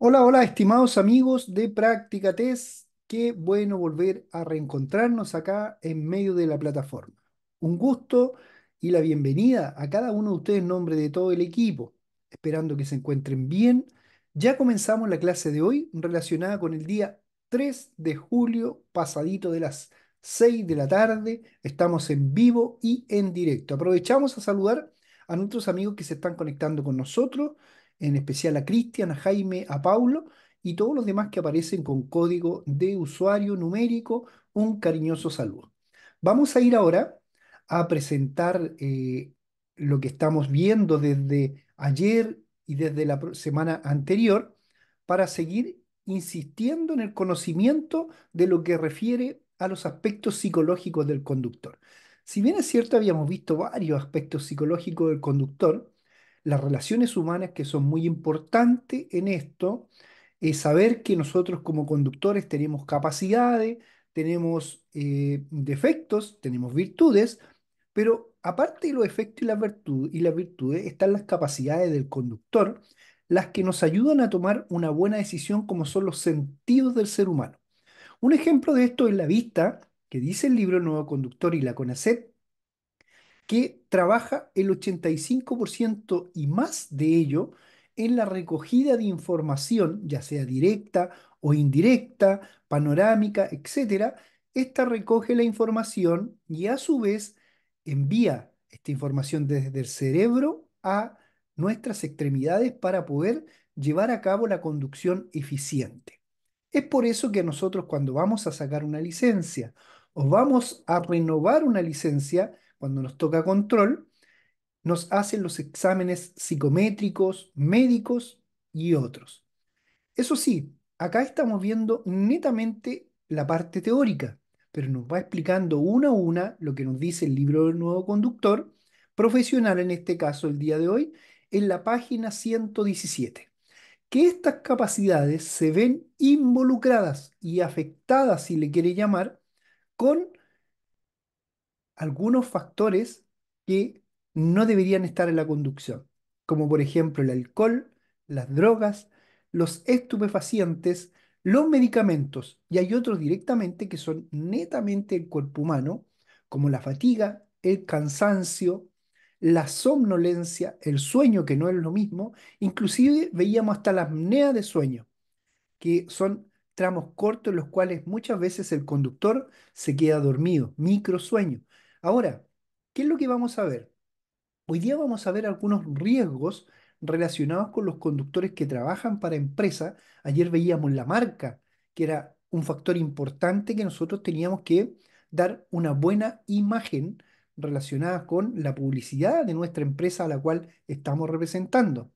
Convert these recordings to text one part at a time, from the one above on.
Hola, hola, estimados amigos de Práctica Test. Qué bueno volver a reencontrarnos acá en medio de la plataforma. Un gusto y la bienvenida a cada uno de ustedes en nombre de todo el equipo, esperando que se encuentren bien. Ya comenzamos la clase de hoy relacionada con el día 3 de julio, pasadito de las 6 de la tarde. Estamos en vivo y en directo. Aprovechamos a saludar a nuestros amigos que se están conectando con nosotros en especial a Cristian, a Jaime, a Paulo y todos los demás que aparecen con código de usuario numérico, un cariñoso saludo. Vamos a ir ahora a presentar eh, lo que estamos viendo desde ayer y desde la semana anterior para seguir insistiendo en el conocimiento de lo que refiere a los aspectos psicológicos del conductor. Si bien es cierto, habíamos visto varios aspectos psicológicos del conductor, las relaciones humanas que son muy importantes en esto, es saber que nosotros como conductores tenemos capacidades, tenemos eh, defectos, tenemos virtudes, pero aparte de los efectos y las, virtudes, y las virtudes están las capacidades del conductor, las que nos ayudan a tomar una buena decisión como son los sentidos del ser humano. Un ejemplo de esto es la vista, que dice el libro Nuevo Conductor y la CONACET, que trabaja el 85% y más de ello en la recogida de información, ya sea directa o indirecta, panorámica, etc. Esta recoge la información y a su vez envía esta información desde el cerebro a nuestras extremidades para poder llevar a cabo la conducción eficiente. Es por eso que nosotros cuando vamos a sacar una licencia o vamos a renovar una licencia, cuando nos toca control, nos hacen los exámenes psicométricos, médicos y otros. Eso sí, acá estamos viendo netamente la parte teórica, pero nos va explicando una a una lo que nos dice el libro del nuevo conductor, profesional en este caso el día de hoy, en la página 117. Que estas capacidades se ven involucradas y afectadas, si le quiere llamar, con algunos factores que no deberían estar en la conducción, como por ejemplo el alcohol, las drogas, los estupefacientes, los medicamentos, y hay otros directamente que son netamente el cuerpo humano, como la fatiga, el cansancio, la somnolencia, el sueño, que no es lo mismo, inclusive veíamos hasta la apnea de sueño, que son tramos cortos en los cuales muchas veces el conductor se queda dormido, microsueño, Ahora, ¿qué es lo que vamos a ver? Hoy día vamos a ver algunos riesgos relacionados con los conductores que trabajan para empresas. Ayer veíamos la marca, que era un factor importante que nosotros teníamos que dar una buena imagen relacionada con la publicidad de nuestra empresa a la cual estamos representando.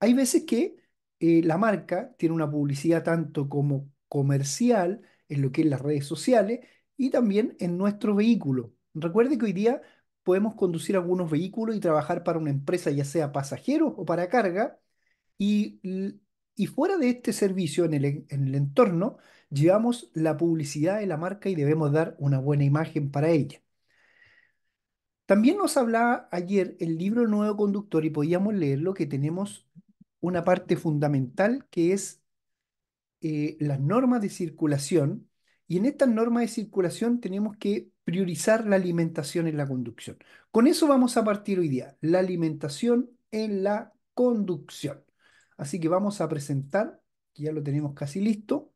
Hay veces que eh, la marca tiene una publicidad tanto como comercial en lo que es las redes sociales y también en nuestro vehículo. Recuerde que hoy día podemos conducir algunos vehículos y trabajar para una empresa, ya sea pasajero o para carga, y, fuera de este servicio, en el, entorno, llevamos la publicidad de la marca y debemos dar una buena imagen para ella. También nos hablaba ayer el libro Nuevo Conductor y podíamos leerlo que tenemos una parte fundamental que es eh, las normas de circulación y en estas normas de circulación tenemos que priorizar la alimentación en la conducción. Con eso vamos a partir hoy día, la alimentación en la conducción. Así que vamos a presentar, ya lo tenemos casi listo.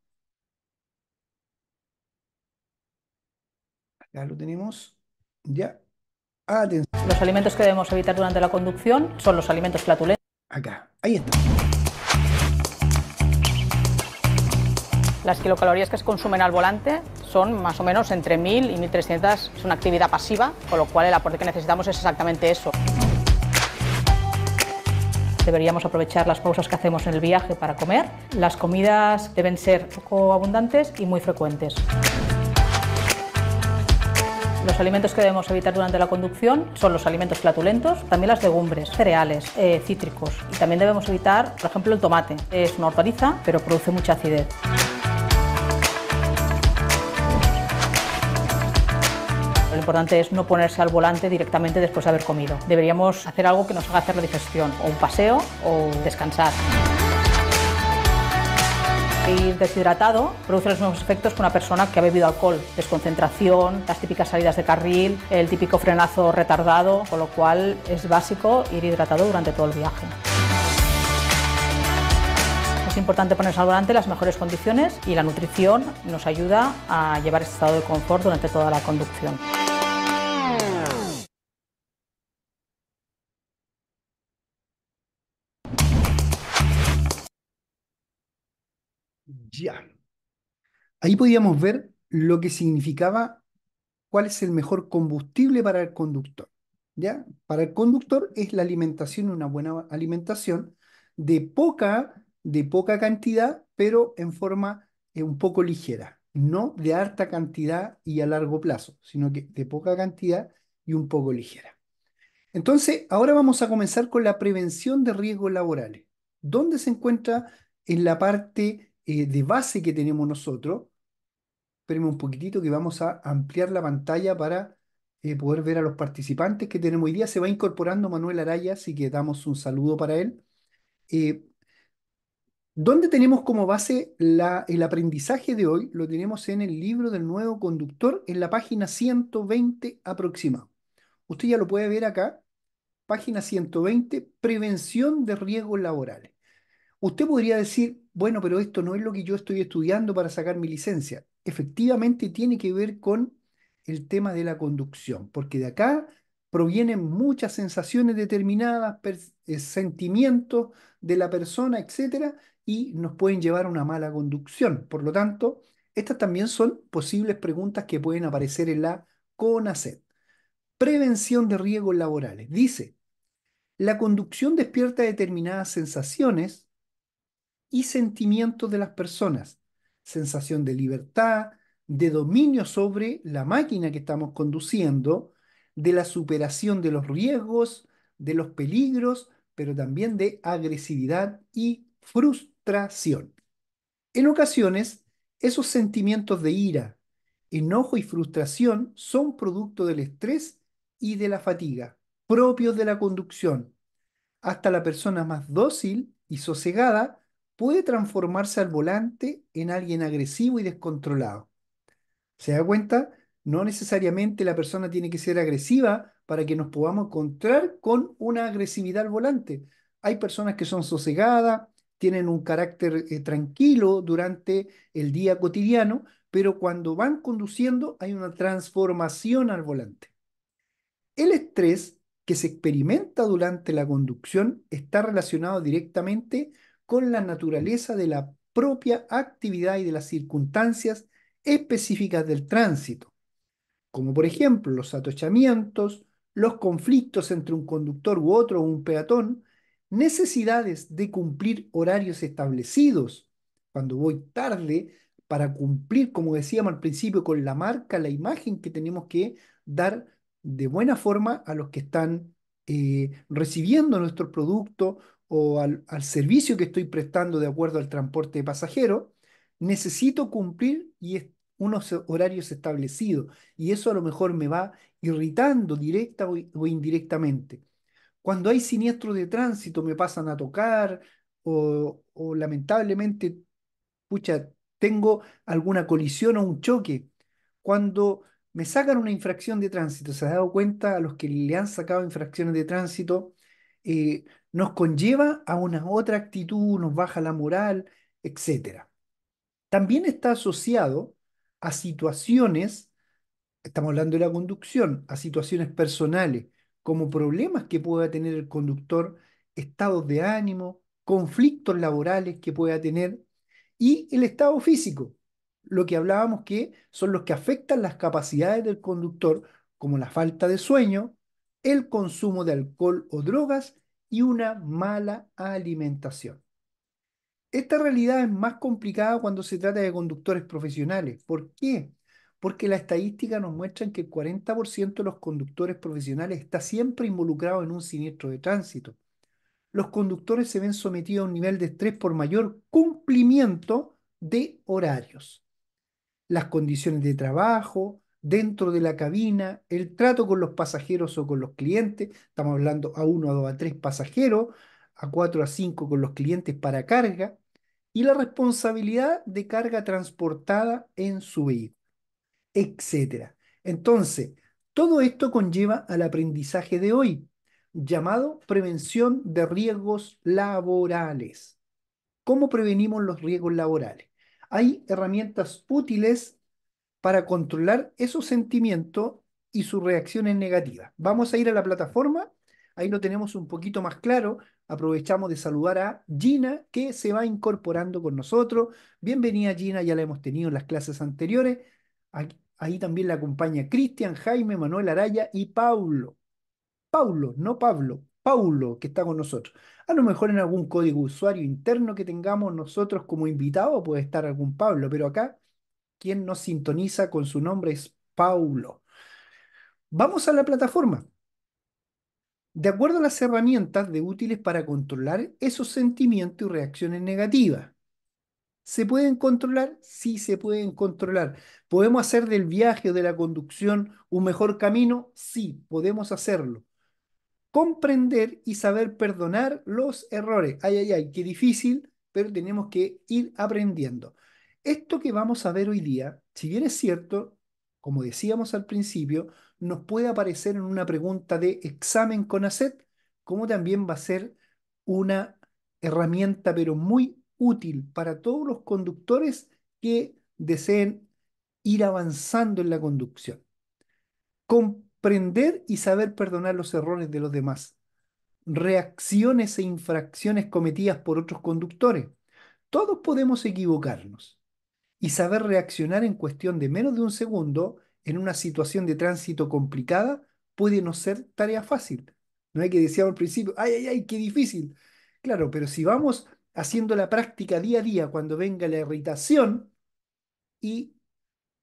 ya lo tenemos, ya. Atención. Los alimentos que debemos evitar durante la conducción son los alimentos flatulentos. Acá, ahí está. Las kilocalorías que se consumen al volante son más o menos entre 1.000 y 1.300, es una actividad pasiva, con lo cual el aporte que necesitamos es exactamente eso. Deberíamos aprovechar las pausas que hacemos en el viaje para comer. Las comidas deben ser poco abundantes y muy frecuentes. Los alimentos que debemos evitar durante la conducción son los alimentos platulentos... también las legumbres, cereales, eh, cítricos. Y también debemos evitar, por ejemplo, el tomate. Es una hortaliza, pero produce mucha acidez. importante es no ponerse al volante directamente después de haber comido. Deberíamos hacer algo que nos haga hacer la digestión, o un paseo o descansar. Ir deshidratado produce los mismos efectos que una persona que ha bebido alcohol. Desconcentración, las típicas salidas de carril, el típico frenazo retardado, con lo cual es básico ir hidratado durante todo el viaje. Es importante ponerse al volante las mejores condiciones y la nutrición nos ayuda a llevar ese estado de confort durante toda la conducción. Ya. Ahí podíamos ver lo que significaba cuál es el mejor combustible para el conductor. ¿ya? Para el conductor es la alimentación, una buena alimentación de poca, de poca cantidad, pero en forma eh, un poco ligera. No de alta cantidad y a largo plazo, sino que de poca cantidad y un poco ligera. Entonces, ahora vamos a comenzar con la prevención de riesgos laborales. ¿Dónde se encuentra en la parte de base que tenemos nosotros. Espérenme un poquitito que vamos a ampliar la pantalla para eh, poder ver a los participantes que tenemos hoy día. Se va incorporando Manuel Araya, así que damos un saludo para él. Eh, ¿Dónde tenemos como base la, el aprendizaje de hoy? Lo tenemos en el libro del nuevo conductor, en la página 120 aproximado. Usted ya lo puede ver acá, página 120, prevención de riesgos laborales. Usted podría decir, bueno, pero esto no es lo que yo estoy estudiando para sacar mi licencia. Efectivamente tiene que ver con el tema de la conducción, porque de acá provienen muchas sensaciones determinadas, eh, sentimientos de la persona, etcétera, y nos pueden llevar a una mala conducción. Por lo tanto, estas también son posibles preguntas que pueden aparecer en la CONACET. Prevención de riesgos laborales. Dice, la conducción despierta determinadas sensaciones y sentimientos de las personas, sensación de libertad, de dominio sobre la máquina que estamos conduciendo, de la superación de los riesgos, de los peligros, pero también de agresividad y frustración. En ocasiones, esos sentimientos de ira, enojo y frustración son producto del estrés y de la fatiga, propios de la conducción. Hasta la persona más dócil y sosegada puede transformarse al volante en alguien agresivo y descontrolado. ¿Se da cuenta? No necesariamente la persona tiene que ser agresiva para que nos podamos encontrar con una agresividad al volante. Hay personas que son sosegadas, tienen un carácter eh, tranquilo durante el día cotidiano, pero cuando van conduciendo hay una transformación al volante. El estrés que se experimenta durante la conducción está relacionado directamente con la naturaleza de la propia actividad y de las circunstancias específicas del tránsito, como por ejemplo los atochamientos, los conflictos entre un conductor u otro o un peatón, necesidades de cumplir horarios establecidos, cuando voy tarde para cumplir, como decíamos al principio, con la marca, la imagen que tenemos que dar de buena forma a los que están eh, recibiendo nuestro producto o al, al servicio que estoy prestando de acuerdo al transporte de pasajeros, necesito cumplir y unos horarios establecidos. Y eso a lo mejor me va irritando directa o, indirectamente. Cuando hay siniestros de tránsito me pasan a tocar o, o lamentablemente, pucha, tengo alguna colisión o un choque. Cuando me sacan una infracción de tránsito, se ha dado cuenta a los que le han sacado infracciones de tránsito, eh, nos conlleva a una otra actitud, nos baja la moral, etc. También está asociado a situaciones, estamos hablando de la conducción, a situaciones personales, como problemas que pueda tener el conductor, estados de ánimo, conflictos laborales que pueda tener y el estado físico, lo que hablábamos que son los que afectan las capacidades del conductor, como la falta de sueño, el consumo de alcohol o drogas y una mala alimentación. Esta realidad es más complicada cuando se trata de conductores profesionales. ¿Por qué? Porque la estadística nos muestra que el 40% de los conductores profesionales está siempre involucrado en un siniestro de tránsito. Los conductores se ven sometidos a un nivel de estrés por mayor cumplimiento de horarios. Las condiciones de trabajo, dentro de la cabina, el trato con los pasajeros o con los clientes, estamos hablando a uno, a dos, a tres pasajeros, a cuatro, a cinco con los clientes para carga, y la responsabilidad de carga transportada en su vehículo, etc. Entonces, todo esto conlleva al aprendizaje de hoy, llamado prevención de riesgos laborales. ¿Cómo prevenimos los riesgos laborales? Hay herramientas útiles para controlar esos sentimientos y sus reacciones negativas. Vamos a ir a la plataforma, ahí lo tenemos un poquito más claro. Aprovechamos de saludar a Gina, que se va incorporando con nosotros. Bienvenida Gina, ya la hemos tenido en las clases anteriores. ahí también la acompaña Cristian, Jaime, Manuel Araya y Paulo. Paulo, no Pablo, Paulo, que está con nosotros. A lo mejor en algún código usuario interno que tengamos nosotros como invitado puede estar algún Pablo, pero acá quien nos sintoniza con su nombre es Paulo. Vamos a la plataforma. De acuerdo a las herramientas de útiles para controlar esos sentimientos y reacciones negativas. ¿Se pueden controlar? Sí, se pueden controlar. ¿Podemos hacer del viaje o de la conducción un mejor camino? Sí, podemos hacerlo. Comprender y saber perdonar los errores. Ay, ay, ay, qué difícil, pero tenemos que ir aprendiendo. Esto que vamos a ver hoy día, si bien es cierto, como decíamos al principio, nos puede aparecer en una pregunta de examen con ACET, como también va a ser una herramienta, pero muy útil para todos los conductores que deseen ir avanzando en la conducción. Comprender y saber perdonar los errores de los demás. Reacciones e infracciones cometidas por otros conductores. Todos podemos equivocarnos y saber reaccionar en cuestión de menos de un segundo en una situación de tránsito complicada puede no ser tarea fácil. No hay que decir al principio, ay, ay, ay, qué difícil. Claro, pero si vamos haciendo la práctica día a día cuando venga la irritación y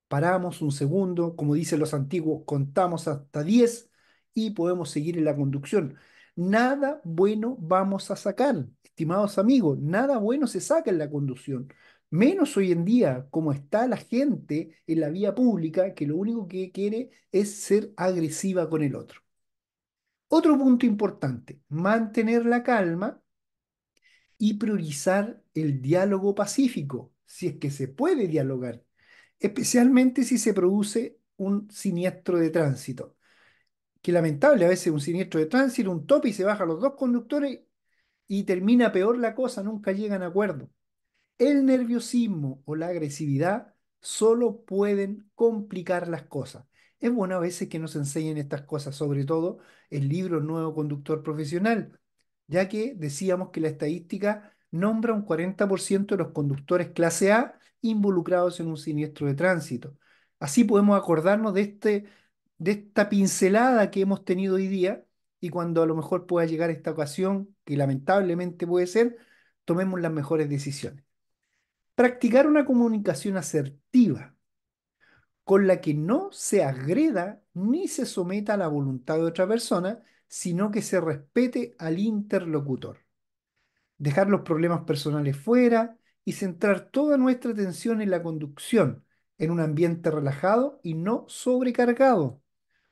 paramos un segundo, como dicen los antiguos, contamos hasta 10 y podemos seguir en la conducción. Nada bueno vamos a sacar, estimados amigos, nada bueno se saca en la conducción. Menos hoy en día, como está la gente en la vía pública, que lo único que quiere es ser agresiva con el otro. Otro punto importante, mantener la calma y priorizar el diálogo pacífico, si es que se puede dialogar, especialmente si se produce un siniestro de tránsito. Que lamentable, a veces un siniestro de tránsito, un tope y se bajan los dos conductores y termina peor la cosa, nunca llegan a acuerdo. El nerviosismo o la agresividad solo pueden complicar las cosas. Es bueno a veces que nos enseñen estas cosas, sobre todo el libro Nuevo Conductor Profesional, ya que decíamos que la estadística nombra un 40% de los conductores clase A involucrados en un siniestro de tránsito. Así podemos acordarnos de, este, de esta pincelada que hemos tenido hoy día y cuando a lo mejor pueda llegar esta ocasión, que lamentablemente puede ser, tomemos las mejores decisiones. Practicar una comunicación asertiva con la que no se agreda ni se someta a la voluntad de otra persona, sino que se respete al interlocutor. Dejar los problemas personales fuera y centrar toda nuestra atención en la conducción, en un ambiente relajado y no sobrecargado.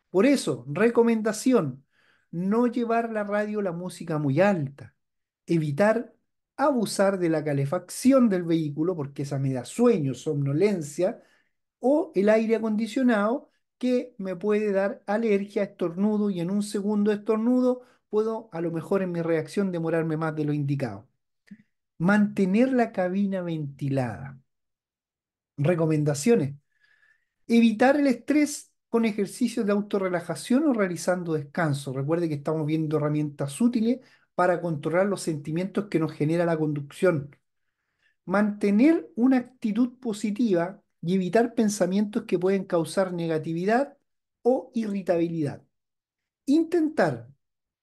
Por eso, recomendación, no llevar la radio o la música muy alta, evitar abusar de la calefacción del vehículo, porque esa me da sueño, somnolencia, o el aire acondicionado, que me puede dar alergia, estornudo, y en un segundo estornudo puedo a lo mejor en mi reacción demorarme más de lo indicado. Mantener la cabina ventilada. Recomendaciones. Evitar el estrés con ejercicios de autorrelajación o realizando descanso. Recuerde que estamos viendo herramientas útiles para controlar los sentimientos que nos genera la conducción. Mantener una actitud positiva y evitar pensamientos que pueden causar negatividad o irritabilidad. Intentar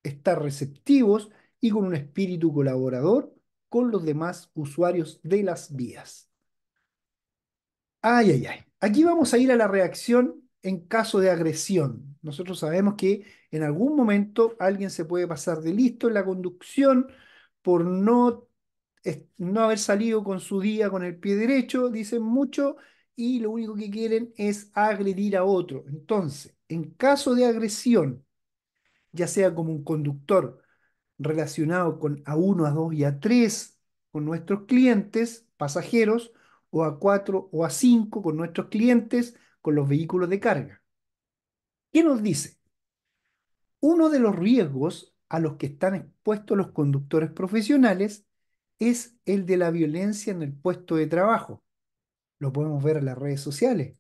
estar receptivos y con un espíritu colaborador con los demás usuarios de las vías. Ay, ay, ay. Aquí vamos a ir a la reacción en caso de agresión. Nosotros sabemos que en algún momento alguien se puede pasar de listo en la conducción por no, no haber salido con su día con el pie derecho, dicen mucho, y lo único que quieren es agredir a otro. Entonces, en caso de agresión, ya sea como un conductor relacionado con a uno a dos y a tres con nuestros clientes, pasajeros, o a cuatro o a cinco con nuestros clientes, con los vehículos de carga ¿Qué nos dice? Uno de los riesgos a los que están expuestos los conductores profesionales es el de la violencia en el puesto de trabajo. Lo podemos ver en las redes sociales.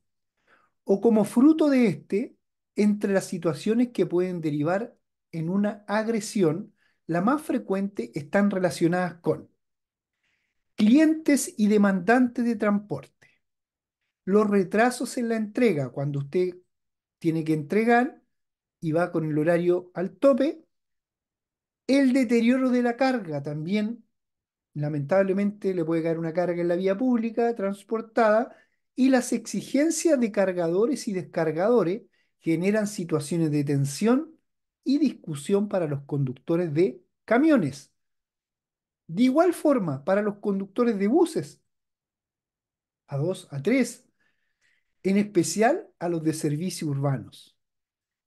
O como fruto de este, entre las situaciones que pueden derivar en una agresión, la más frecuente están relacionadas con clientes y demandantes de transporte, los retrasos en la entrega, cuando usted tiene que entregar y va con el horario al tope. El deterioro de la carga también, lamentablemente, le puede caer una carga en la vía pública transportada y las exigencias de cargadores y descargadores generan situaciones de tensión y discusión para los conductores de camiones. De igual forma, para los conductores de buses, a 2, a 3, en especial a los de servicios urbanos.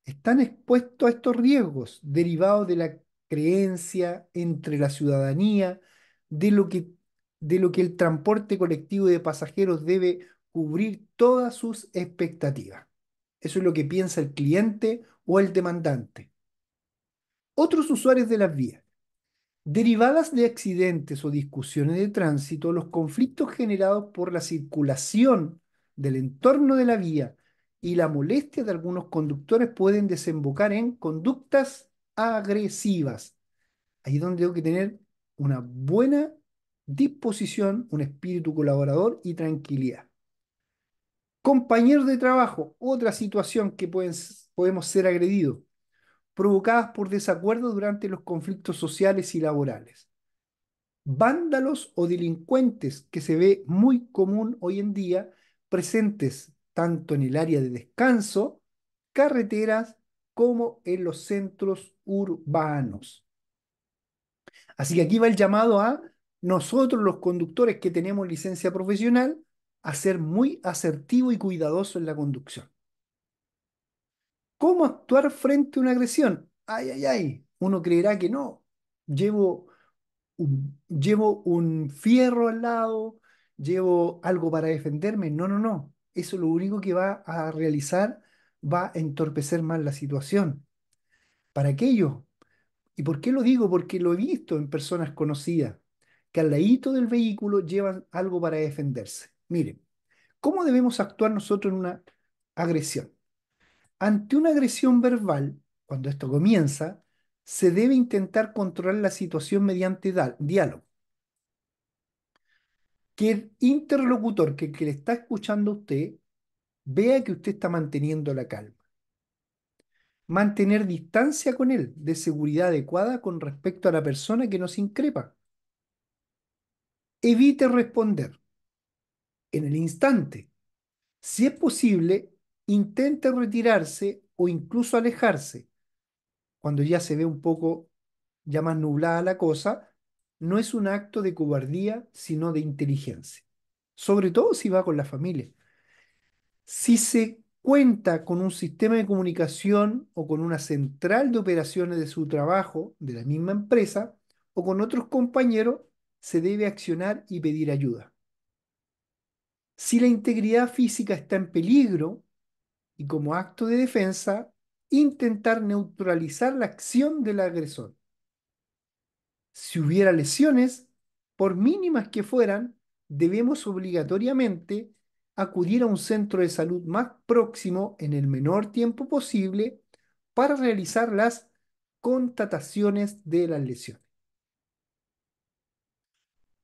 Están expuestos a estos riesgos derivados de la creencia entre la ciudadanía de lo que, de lo que el transporte colectivo de pasajeros debe cubrir todas sus expectativas. Eso es lo que piensa el cliente o el demandante. Otros usuarios de las vías. Derivadas de accidentes o discusiones de tránsito, los conflictos generados por la circulación del entorno de la vía y la molestia de algunos conductores pueden desembocar en conductas agresivas. Ahí es donde tengo que tener una buena disposición, un espíritu colaborador y tranquilidad. Compañeros de trabajo, otra situación que podemos ser agredidos, provocadas por desacuerdos durante los conflictos sociales y laborales. Vándalos o delincuentes, que se ve muy común hoy en día, presentes tanto en el área de descanso, carreteras, como en los centros urbanos. Así que aquí va el llamado a nosotros los conductores que tenemos licencia profesional a ser muy asertivo y cuidadoso en la conducción. ¿Cómo actuar frente a una agresión? Ay, ay, ay, uno creerá que no. Llevo llevo un fierro al lado, llevo algo para defenderme. No, no, no. Eso lo único que va a realizar va a entorpecer más la situación. Para aquello. ¿Y por qué lo digo? Porque lo he visto en personas conocidas que al ladito del vehículo llevan algo para defenderse. Miren, ¿cómo debemos actuar nosotros en una agresión? Ante una agresión verbal, cuando esto comienza, se debe intentar controlar la situación mediante diálogo que el interlocutor, que que le está escuchando a usted, vea que usted está manteniendo la calma. Mantener distancia con él de seguridad adecuada con respecto a la persona que nos increpa. Evite responder en el instante. Si es posible, intente retirarse o incluso alejarse. Cuando ya se ve un poco ya más nublada la cosa, no es un acto de cobardía, sino de inteligencia. Sobre todo si va con la familia. Si se cuenta con un sistema de comunicación o con una central de operaciones de su trabajo, de la misma empresa, o con otros compañeros, se debe accionar y pedir ayuda. Si la integridad física está en peligro, y como acto de defensa, intentar neutralizar la acción del agresor si hubiera lesiones, por mínimas que fueran, debemos obligatoriamente acudir a un centro de salud más próximo en el menor tiempo posible para realizar las contrataciones de las lesiones.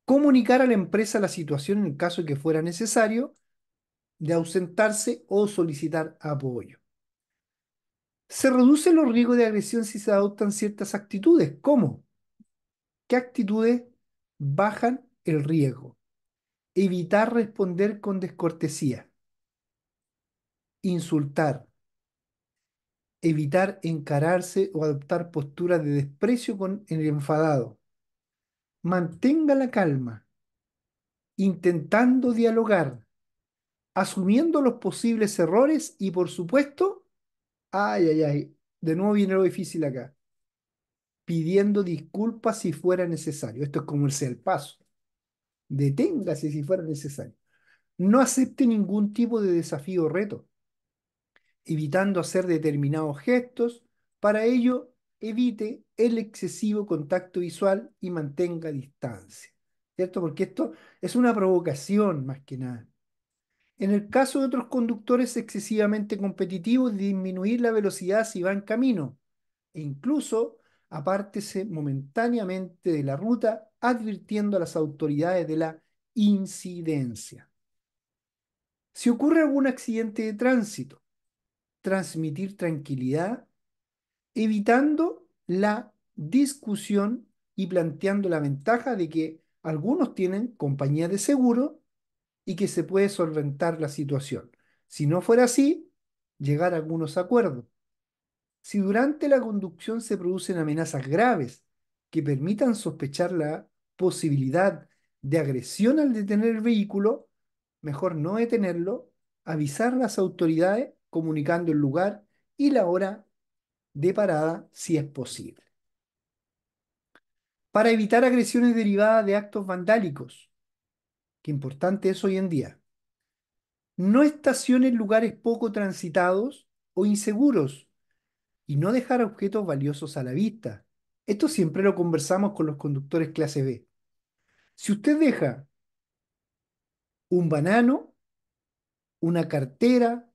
Comunicar a la empresa la situación en el caso de que fuera necesario de ausentarse o solicitar apoyo. Se reducen los riesgos de agresión si se adoptan ciertas actitudes, ¿cómo? ¿Qué actitudes bajan el riesgo? Evitar responder con descortesía. Insultar. Evitar encararse o adoptar posturas de desprecio con el enfadado. Mantenga la calma, intentando dialogar, asumiendo los posibles errores y por supuesto, ay, ay, ay, de nuevo viene lo difícil acá pidiendo disculpas si fuera necesario. Esto es como el ser paso. Deténgase si fuera necesario. No acepte ningún tipo de desafío o reto, evitando hacer determinados gestos. Para ello, evite el excesivo contacto visual y mantenga distancia. ¿Cierto? Porque esto es una provocación más que nada. En el caso de otros conductores excesivamente competitivos, disminuir la velocidad si va en camino e incluso apártese momentáneamente de la ruta, advirtiendo a las autoridades de la incidencia. Si ocurre algún accidente de tránsito, transmitir tranquilidad, evitando la discusión y planteando la ventaja de que algunos tienen compañía de seguro y que se puede solventar la situación. Si no fuera así, llegar a algunos acuerdos. Si durante la conducción se producen amenazas graves que permitan sospechar la posibilidad de agresión al detener el vehículo, mejor no detenerlo, avisar a las autoridades comunicando el lugar y la hora de parada si es posible. Para evitar agresiones derivadas de actos vandálicos, que importante es hoy en día, no estacione en lugares poco transitados o inseguros y no dejar objetos valiosos a la vista. Esto siempre lo conversamos con los conductores clase B. Si usted deja un banano, una cartera,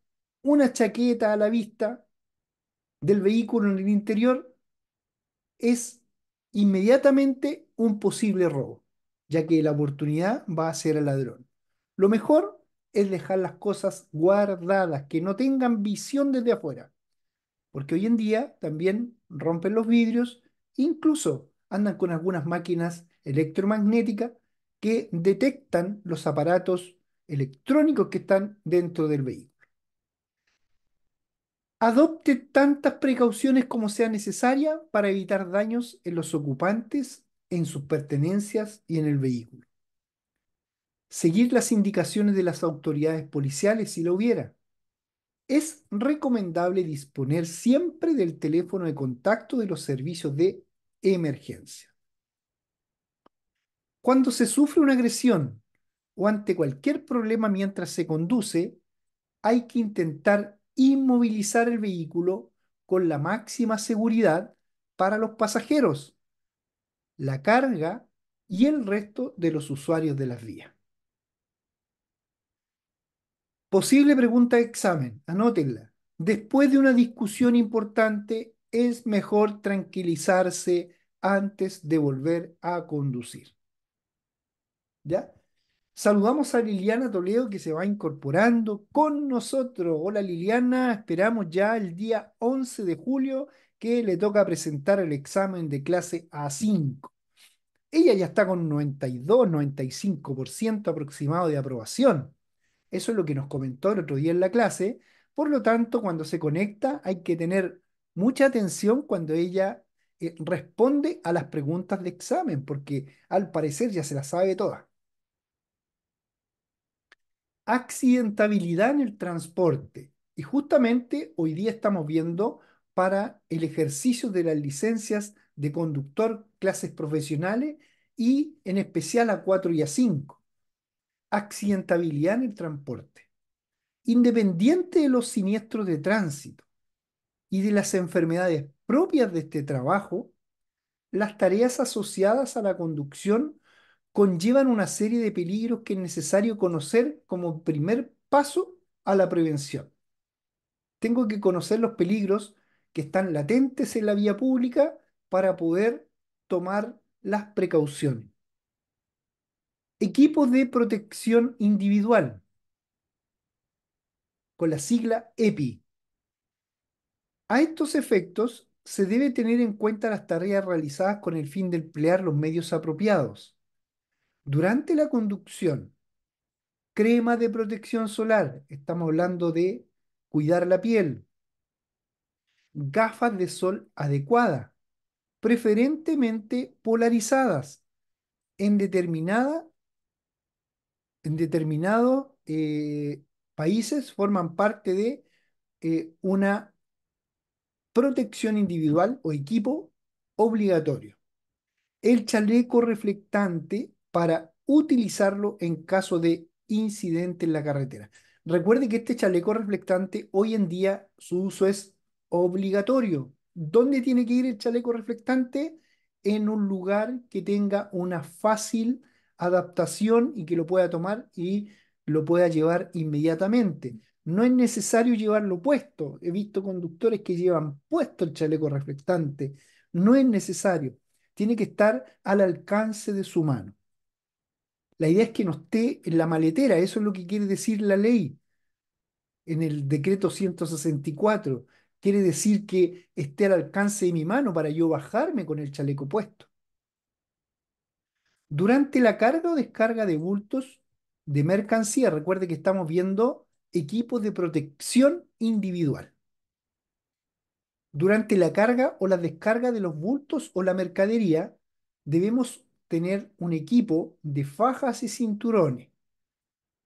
una chaqueta a la vista del vehículo en el interior, es inmediatamente un posible robo, ya que la oportunidad va a ser al ladrón. Lo mejor es dejar las cosas guardadas, que no tengan visión desde afuera porque hoy en día también rompen los vidrios, incluso andan con algunas máquinas electromagnéticas que detectan los aparatos electrónicos que están dentro del vehículo. Adopte tantas precauciones como sea necesaria para evitar daños en los ocupantes, en sus pertenencias y en el vehículo. Seguir las indicaciones de las autoridades policiales si lo hubiera. Es recomendable disponer siempre del teléfono de contacto de los servicios de emergencia. Cuando se sufre una agresión o ante cualquier problema mientras se conduce, hay que intentar inmovilizar el vehículo con la máxima seguridad para los pasajeros, la carga y el resto de los usuarios de las vías. Posible pregunta de examen, anótenla. Después de una discusión importante, es mejor tranquilizarse antes de volver a conducir. ¿Ya? Saludamos a Liliana Toledo que se va incorporando con nosotros. Hola Liliana, esperamos ya el día 11 de julio que le toca presentar el examen de clase A5. Ella ya está con 92, 95% aproximado de aprobación. Eso es lo que nos comentó el otro día en la clase. Por lo tanto, cuando se conecta hay que tener mucha atención cuando ella eh, responde a las preguntas de examen, porque al parecer ya se las sabe todas. Accidentabilidad en el transporte. Y justamente hoy día estamos viendo para el ejercicio de las licencias de conductor, clases profesionales y en especial a 4 y a 5 accidentabilidad en el transporte, independiente de los siniestros de tránsito y de las enfermedades propias de este trabajo, las tareas asociadas a la conducción conllevan una serie de peligros que es necesario conocer como primer paso a la prevención. Tengo que conocer los peligros que están latentes en la vía pública para poder tomar las precauciones. Equipo de protección individual, con la sigla EPI. A estos efectos se debe tener en cuenta las tareas realizadas con el fin de emplear los medios apropiados. Durante la conducción, crema de protección solar, estamos hablando de cuidar la piel, gafas de sol adecuada, preferentemente polarizadas en determinada en determinados eh, países forman parte de eh, una protección individual o equipo obligatorio. El chaleco reflectante para utilizarlo en caso de incidente en la carretera. Recuerde que este chaleco reflectante hoy en día su uso es obligatorio. ¿Dónde tiene que ir el chaleco reflectante? En un lugar que tenga una fácil adaptación y que lo pueda tomar y lo pueda llevar inmediatamente. No es necesario llevarlo puesto. He visto conductores que llevan puesto el chaleco reflectante. No es necesario. Tiene que estar al alcance de su mano. La idea es que no esté en la maletera. Eso es lo que quiere decir la ley. En el decreto 164 quiere decir que esté al alcance de mi mano para yo bajarme con el chaleco puesto. Durante la carga o descarga de bultos de mercancía, recuerde que estamos viendo equipos de protección individual. Durante la carga o la descarga de los bultos o la mercadería, debemos tener un equipo de fajas y cinturones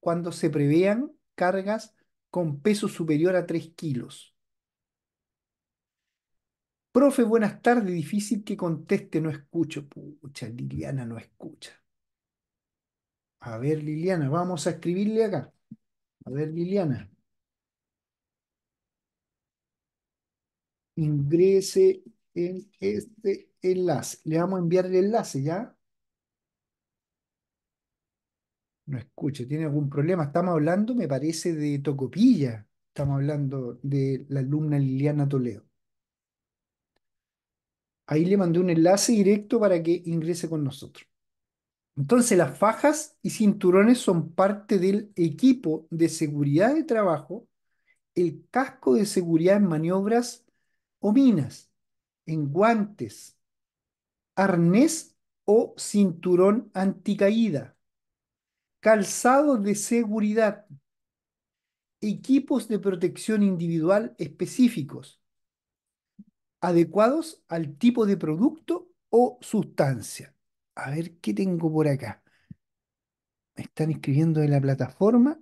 cuando se prevean cargas con peso superior a 3 kilos. Profe, buenas tardes. Difícil que conteste, no escucho. Pucha, Liliana no escucha. A ver, Liliana, vamos a escribirle acá. A ver, Liliana. Ingrese en este enlace. Le vamos a enviar el enlace, ¿ya? No escucha, tiene algún problema. Estamos hablando, me parece, de Tocopilla. Estamos hablando de la alumna Liliana Toledo. Ahí le mandé un enlace directo para que ingrese con nosotros. Entonces, las fajas y cinturones son parte del equipo de seguridad de trabajo, el casco de seguridad en maniobras o minas, en guantes, arnés o cinturón anticaída, calzado de seguridad, equipos de protección individual específicos, adecuados al tipo de producto o sustancia. A ver qué tengo por acá. Me están escribiendo en la plataforma.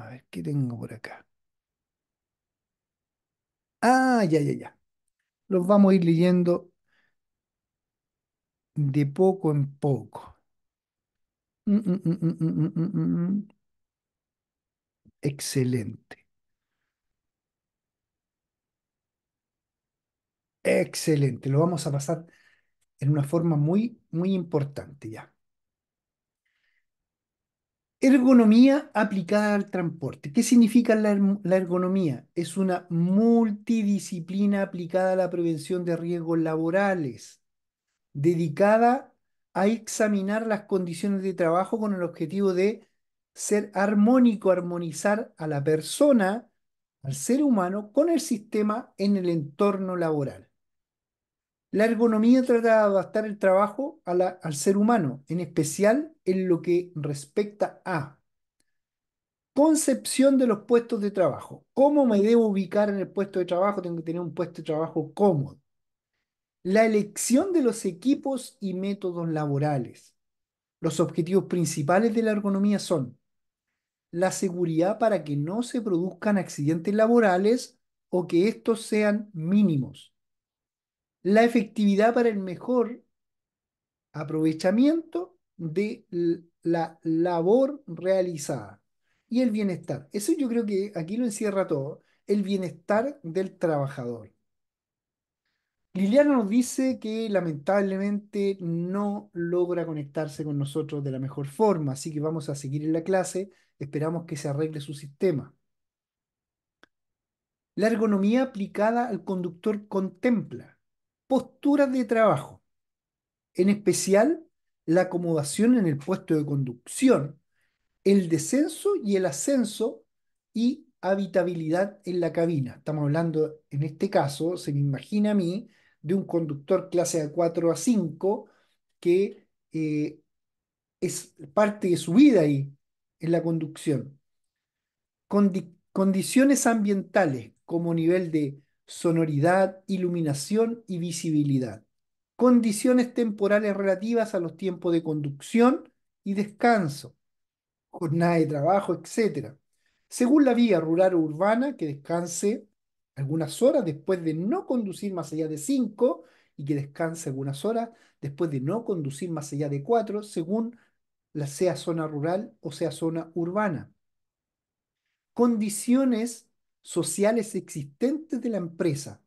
A ver qué tengo por acá. Ah, ya, ya, ya. Los vamos a ir leyendo de poco en poco. Mm, mm, mm, Excelente. Excelente, lo vamos a pasar en una forma muy, muy importante ya. Ergonomía aplicada al transporte. ¿Qué significa erm-, la, ergonomía? Es una multidisciplina aplicada a la prevención de riesgos laborales, dedicada a examinar las condiciones de trabajo con el objetivo de ser armónico, armonizar a la persona, al ser humano, con el sistema en el entorno laboral. La ergonomía trata de adaptar el trabajo al ser humano, en especial en lo que respecta a concepción de los puestos de trabajo. ¿Cómo me debo ubicar en el puesto de trabajo? Tengo que tener un puesto de trabajo cómodo. La elección de los equipos y métodos laborales. Los objetivos principales de la ergonomía son la seguridad para que no se produzcan accidentes laborales o que estos sean mínimos la efectividad para el mejor aprovechamiento de la labor realizada y el bienestar. Eso yo creo que aquí lo encierra todo, el bienestar del trabajador. Liliana nos dice que lamentablemente no logra conectarse con nosotros de la mejor forma, así que vamos a seguir en la clase, esperamos que se arregle su sistema. La ergonomía aplicada al conductor contempla posturas de trabajo, en especial la acomodación en el puesto de conducción, el descenso y el ascenso y habitabilidad en la cabina. Estamos hablando, en este caso, se me imagina a mí, de un conductor clase de 4 a 5 que eh, es parte de su vida ahí, en la conducción. condiciones ambientales como nivel de sonoridad, iluminación y visibilidad. Condiciones temporales relativas a los tiempos de conducción y descanso, jornada de trabajo, etc. Según la vía rural o urbana, que descanse algunas horas después de no conducir más allá de 5 y que descanse algunas horas después de no conducir más allá de 4, según la sea zona rural o sea zona urbana. Condiciones sociales existentes de la empresa,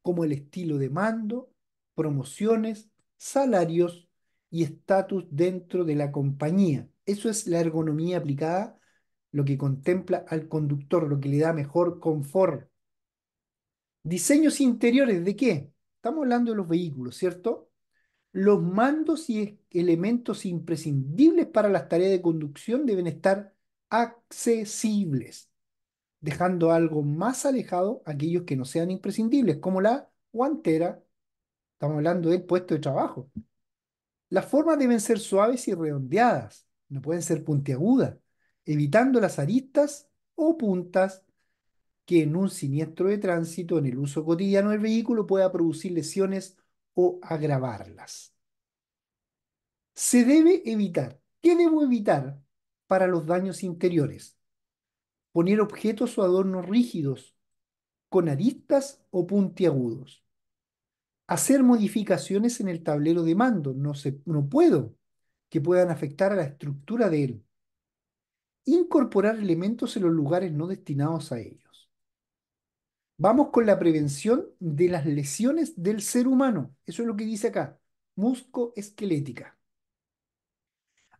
como el estilo de mando, promociones, salarios y estatus dentro de la compañía. Eso es la ergonomía aplicada, lo que contempla al conductor, lo que le da mejor confort. Diseños interiores, ¿de qué? Estamos hablando de los vehículos, ¿cierto? Los mandos y elementos imprescindibles para las tareas de conducción deben estar accesibles dejando algo más alejado aquellos que no sean imprescindibles, como la guantera. Estamos hablando del puesto de trabajo. Las formas deben ser suaves y redondeadas, no pueden ser puntiagudas, evitando las aristas o puntas que en un siniestro de tránsito en el uso cotidiano del vehículo pueda producir lesiones o agravarlas. Se debe evitar. ¿Qué debo evitar para los daños interiores? poner objetos o adornos rígidos, con aristas o puntiagudos. Hacer modificaciones en el tablero de mando, no, se, no puedo, que puedan afectar a la estructura de él. Incorporar elementos en los lugares no destinados a ellos. Vamos con la prevención de las lesiones del ser humano. Eso es lo que dice acá, muscoesquelética.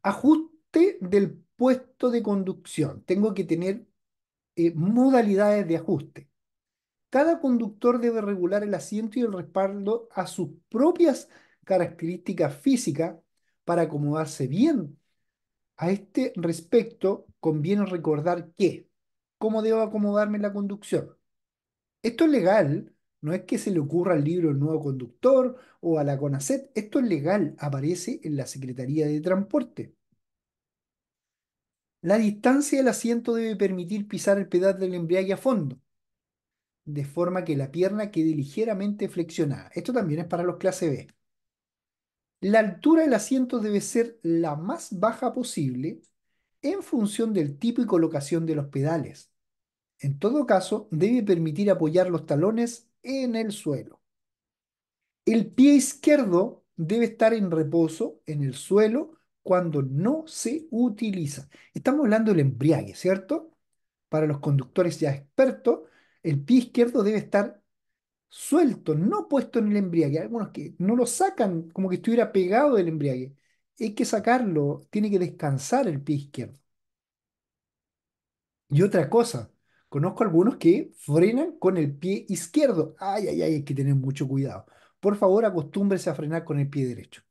Ajuste del puesto de conducción. Tengo que tener eh, modalidades de ajuste. Cada conductor debe regular el asiento y el respaldo a sus propias características físicas para acomodarse bien. A este respecto, conviene recordar que, ¿cómo debo acomodarme en la conducción? Esto es legal, no es que se le ocurra al libro El Nuevo Conductor o a la CONACET, esto es legal, aparece en la Secretaría de Transporte. La distancia del asiento debe permitir pisar el pedal del embriague a fondo, de forma que la pierna quede ligeramente flexionada. Esto también es para los clase B. La altura del asiento debe ser la más baja posible en función del tipo y colocación de los pedales. En todo caso, debe permitir apoyar los talones en el suelo. El pie izquierdo debe estar en reposo en el suelo cuando no se utiliza. Estamos hablando del embriague, ¿cierto? Para los conductores ya expertos, el pie izquierdo debe estar suelto, no puesto en el embriague. algunos que no lo sacan como que estuviera pegado del embriague. Hay que sacarlo, tiene que descansar el pie izquierdo. Y otra cosa, conozco algunos que frenan con el pie izquierdo. Ay, ay, ay, hay que tener mucho cuidado. Por favor, acostúmbrese a frenar con el pie derecho.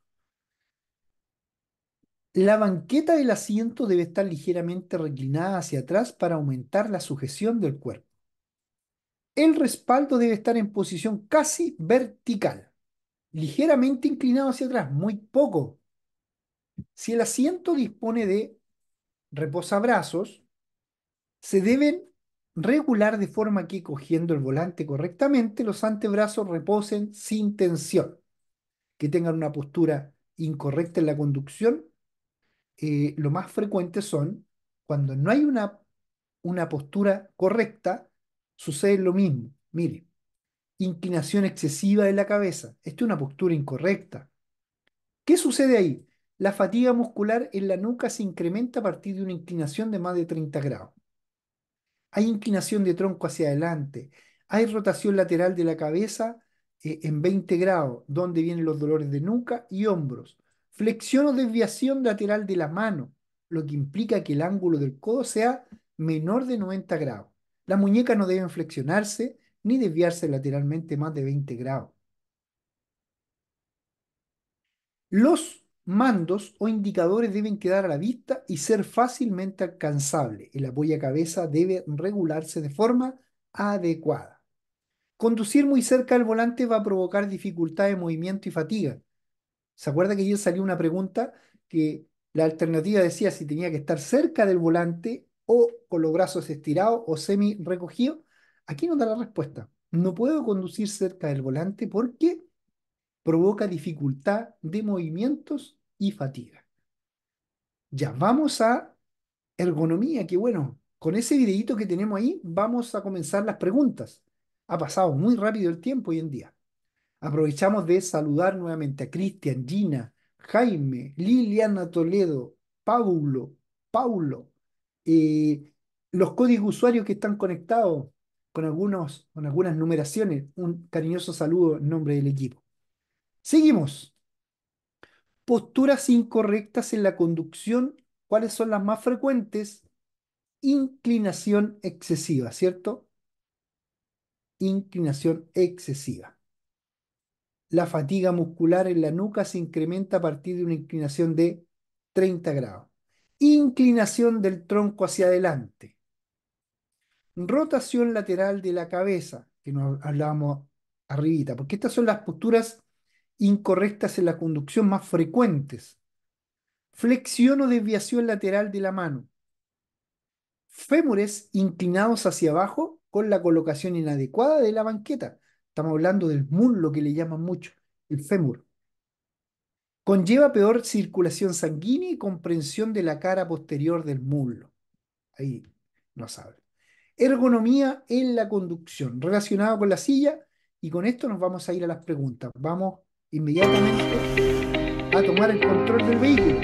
La banqueta del asiento debe estar ligeramente reclinada hacia atrás para aumentar la sujeción del cuerpo. El respaldo debe estar en posición casi vertical, ligeramente inclinado hacia atrás, muy poco. Si el asiento dispone de reposabrazos, se deben regular de forma que cogiendo el volante correctamente, los antebrazos reposen sin tensión, que tengan una postura incorrecta en la conducción eh, lo más frecuente son cuando no hay una, postura correcta, sucede lo mismo. Mire, inclinación excesiva de la cabeza. Esta es una postura incorrecta. ¿Qué sucede ahí? La fatiga muscular en la nuca se incrementa a partir de una inclinación de más de 30 grados. Hay inclinación de tronco hacia adelante. Hay rotación lateral de la cabeza eh, en 20 grados, donde vienen los dolores de nuca y hombros flexión o desviación lateral de la mano, lo que implica que el ángulo del codo sea menor de 90 grados. Las muñecas no deben flexionarse ni desviarse lateralmente más de 20 grados. Los mandos o indicadores deben quedar a la vista y ser fácilmente alcanzables. El apoyo a cabeza debe regularse de forma adecuada. Conducir muy cerca al volante va a provocar dificultad de movimiento y fatiga. ¿Se acuerda que ayer salió una pregunta que la alternativa decía si tenía que estar cerca del volante o con los brazos estirados o semi recogidos? Aquí nos da la respuesta. No puedo conducir cerca del volante porque provoca dificultad de movimientos y fatiga. Ya vamos a ergonomía, que bueno, con ese videito que tenemos ahí vamos a comenzar las preguntas. Ha pasado muy rápido el tiempo hoy en día. Aprovechamos de saludar nuevamente a Cristian, Gina, Jaime, Liliana Toledo, Paulo, Paulo, eh, los códigos usuarios que están conectados con, algunos, con algunas numeraciones. Un cariñoso saludo en nombre del equipo. Seguimos. Posturas incorrectas en la conducción. ¿Cuáles son las más frecuentes? Inclinación excesiva, ¿cierto? Inclinación excesiva la fatiga muscular en la nuca se incrementa a partir de una inclinación de 30 grados. Inclinación del tronco hacia adelante. Rotación lateral de la cabeza, que nos hablábamos arribita, porque estas son las posturas incorrectas en la conducción más frecuentes. Flexión o desviación lateral de la mano. Fémures inclinados hacia abajo con la colocación inadecuada de la banqueta. Estamos hablando del muslo que le llaman mucho, el fémur. Conlleva peor circulación sanguínea y comprensión de la cara posterior del muslo. Ahí no sabe. Ergonomía en la conducción, relacionada con la silla. Y con esto nos vamos a ir a las preguntas. Vamos inmediatamente a tomar el control del vehículo.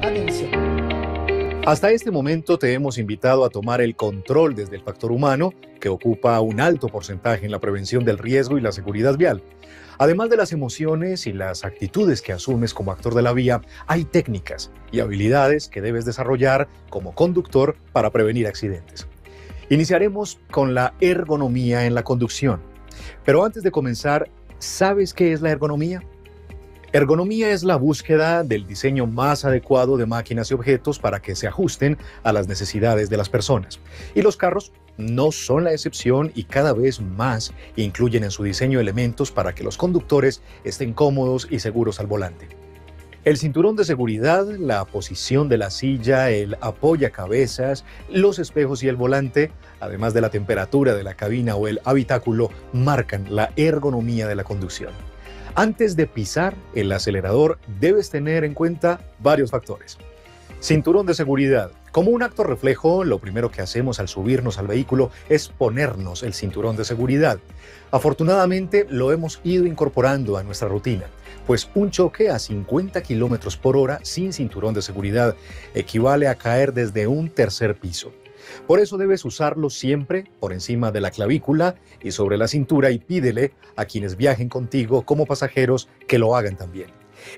Atención. Hasta este momento te hemos invitado a tomar el control desde el factor humano, que ocupa un alto porcentaje en la prevención del riesgo y la seguridad vial. Además de las emociones y las actitudes que asumes como actor de la vía, hay técnicas y habilidades que debes desarrollar como conductor para prevenir accidentes. Iniciaremos con la ergonomía en la conducción. Pero antes de comenzar, ¿sabes qué es la ergonomía? Ergonomía es la búsqueda del diseño más adecuado de máquinas y objetos para que se ajusten a las necesidades de las personas. Y los carros no son la excepción y cada vez más incluyen en su diseño elementos para que los conductores estén cómodos y seguros al volante. El cinturón de seguridad, la posición de la silla, el cabezas, los espejos y el volante, además de la temperatura de la cabina o el habitáculo, marcan la ergonomía de la conducción. Antes de pisar el acelerador debes tener en cuenta varios factores. Cinturón de seguridad. Como un acto reflejo, lo primero que hacemos al subirnos al vehículo es ponernos el cinturón de seguridad. Afortunadamente lo hemos ido incorporando a nuestra rutina, pues un choque a 50 km por hora sin cinturón de seguridad equivale a caer desde un tercer piso. Por eso debes usarlo siempre por encima de la clavícula y sobre la cintura y pídele a quienes viajen contigo como pasajeros que lo hagan también.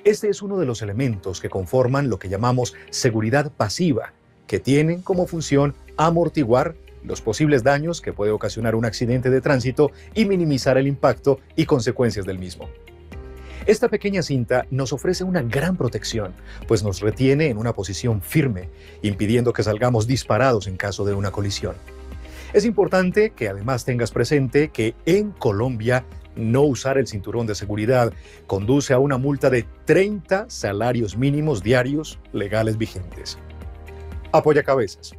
Este es uno de los elementos que conforman lo que llamamos seguridad pasiva, que tienen como función amortiguar los posibles daños que puede ocasionar un accidente de tránsito y minimizar el impacto y consecuencias del mismo. Esta pequeña cinta nos ofrece una gran protección, pues nos retiene en una posición firme, impidiendo que salgamos disparados en caso de una colisión. Es importante que además tengas presente que en Colombia no usar el cinturón de seguridad conduce a una multa de 30 salarios mínimos diarios legales vigentes. Apoya cabezas.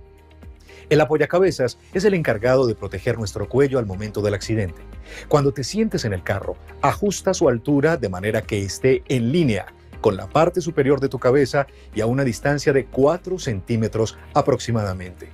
El apoyacabezas es el encargado de proteger nuestro cuello al momento del accidente. Cuando te sientes en el carro, ajusta su altura de manera que esté en línea con la parte superior de tu cabeza y a una distancia de 4 centímetros aproximadamente.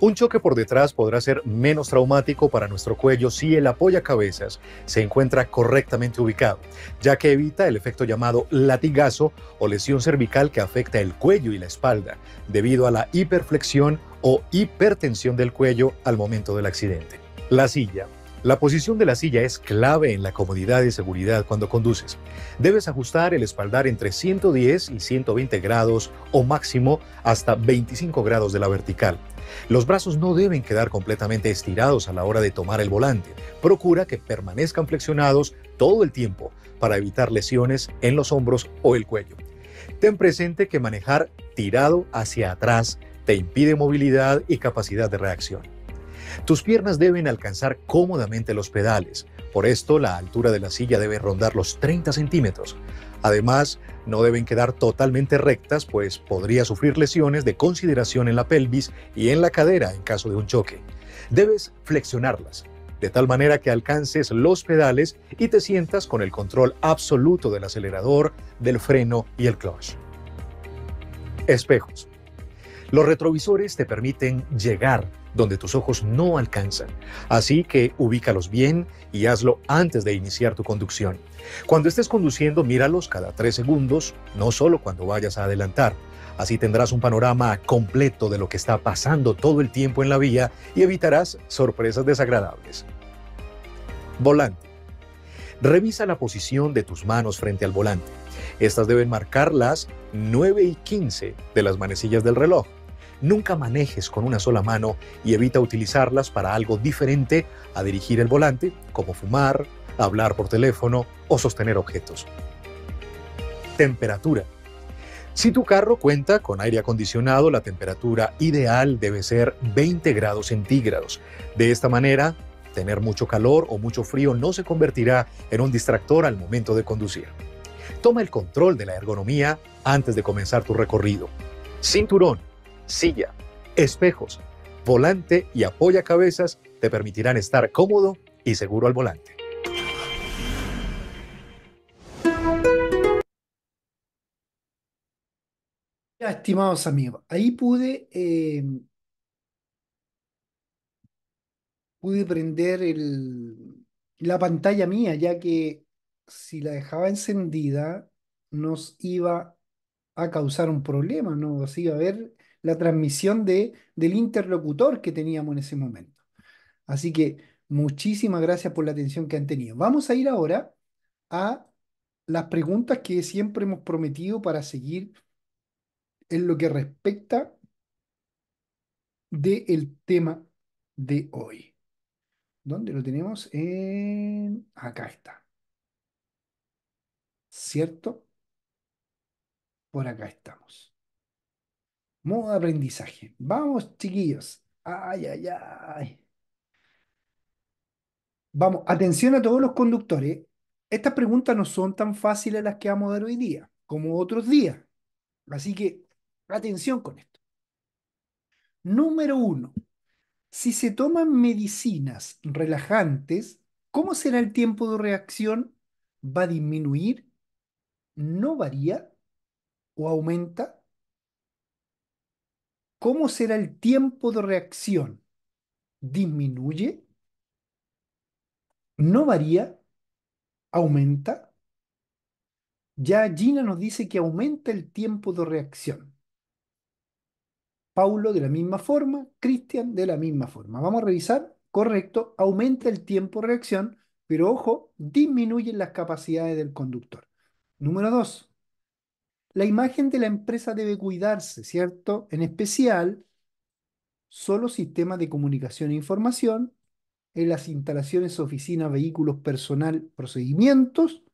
Un choque por detrás podrá ser menos traumático para nuestro cuello si el apoyacabezas se encuentra correctamente ubicado, ya que evita el efecto llamado latigazo o lesión cervical que afecta el cuello y la espalda, debido a la hiperflexión o hipertensión del cuello al momento del accidente. La silla. La posición de la silla es clave en la comodidad y seguridad cuando conduces. Debes ajustar el espaldar entre 110 y 120 grados o máximo hasta 25 grados de la vertical. Los brazos no deben quedar completamente estirados a la hora de tomar el volante. Procura que permanezcan flexionados todo el tiempo para evitar lesiones en los hombros o el cuello. Ten presente que manejar tirado hacia atrás te impide movilidad y capacidad de reacción. Tus piernas deben alcanzar cómodamente los pedales, por esto la altura de la silla debe rondar los 30 centímetros. Además, no deben quedar totalmente rectas, pues podría sufrir lesiones de consideración en la pelvis y en la cadera en caso de un choque. Debes flexionarlas, de tal manera que alcances los pedales y te sientas con el control absoluto del acelerador, del freno y el clutch. Espejos. Los retrovisores te permiten llegar donde tus ojos no alcanzan, así que ubícalos bien y hazlo antes de iniciar tu conducción. Cuando estés conduciendo, míralos cada tres segundos, no solo cuando vayas a adelantar. Así tendrás un panorama completo de lo que está pasando todo el tiempo en la vía y evitarás sorpresas desagradables. Volante. Revisa la posición de tus manos frente al volante. Estas deben marcar las 9 y 15 de las manecillas del reloj. Nunca manejes con una sola mano y evita utilizarlas para algo diferente a dirigir el volante, como fumar, hablar por teléfono o sostener objetos. Temperatura. Si tu carro cuenta con aire acondicionado, la temperatura ideal debe ser 20 grados centígrados. De esta manera, tener mucho calor o mucho frío no se convertirá en un distractor al momento de conducir. Toma el control de la ergonomía antes de comenzar tu recorrido. Cinturón silla, espejos, volante y cabezas te permitirán estar cómodo y seguro al volante. estimados amigos, ahí pude, eh, pude prender la pantalla mía, ya que si la dejaba encendida nos iba a causar un problema, no nos iba a ver la transmisión de, del interlocutor que teníamos en ese momento. Así que muchísimas gracias por la atención que han tenido. Vamos a ir ahora a las preguntas que siempre hemos prometido para seguir en lo que respecta del el tema de hoy. ¿Dónde lo tenemos? En... Acá está. ¿Cierto? Por acá estamos. Modo de aprendizaje. Vamos, chiquillos. Ay, ay, ay. Vamos, atención a todos los conductores. Estas preguntas no son tan fáciles las que vamos a dar hoy día como otros días. Así que atención con esto. Número uno, si se toman medicinas relajantes, ¿cómo será el tiempo de reacción? ¿Va a disminuir? ¿No varía? ¿O aumenta? ¿Cómo será el tiempo de reacción? ¿Disminuye? ¿No varía? ¿Aumenta? Ya Gina nos dice que aumenta el tiempo de reacción. Paulo de la misma forma, Cristian de la misma forma. Vamos a revisar. Correcto, aumenta el tiempo de reacción, pero ojo, disminuyen las capacidades del conductor. Número dos. La imagen de la empresa debe cuidarse, ¿cierto? En especial, solo sistemas de comunicación e información, en las instalaciones, oficinas, vehículos, personal, procedimientos,